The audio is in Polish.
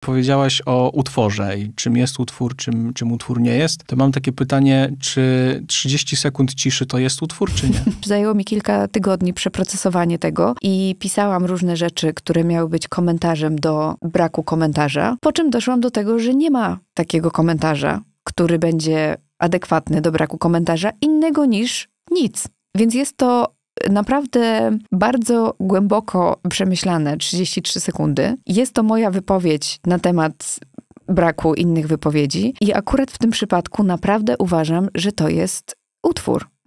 Powiedziałaś o utworze i czym jest utwór, czym, czym utwór nie jest. To mam takie pytanie, czy 30 sekund ciszy to jest utwór, czy nie? Zajęło mi kilka tygodni przeprocesowanie tego i pisałam różne rzeczy, które miały być komentarzem do braku komentarza, po czym doszłam do tego, że nie ma takiego komentarza, który będzie adekwatny do braku komentarza innego niż nic. Więc jest to naprawdę bardzo głęboko przemyślane 33 sekundy. Jest to moja wypowiedź na temat braku innych wypowiedzi i akurat w tym przypadku naprawdę uważam, że to jest utwór.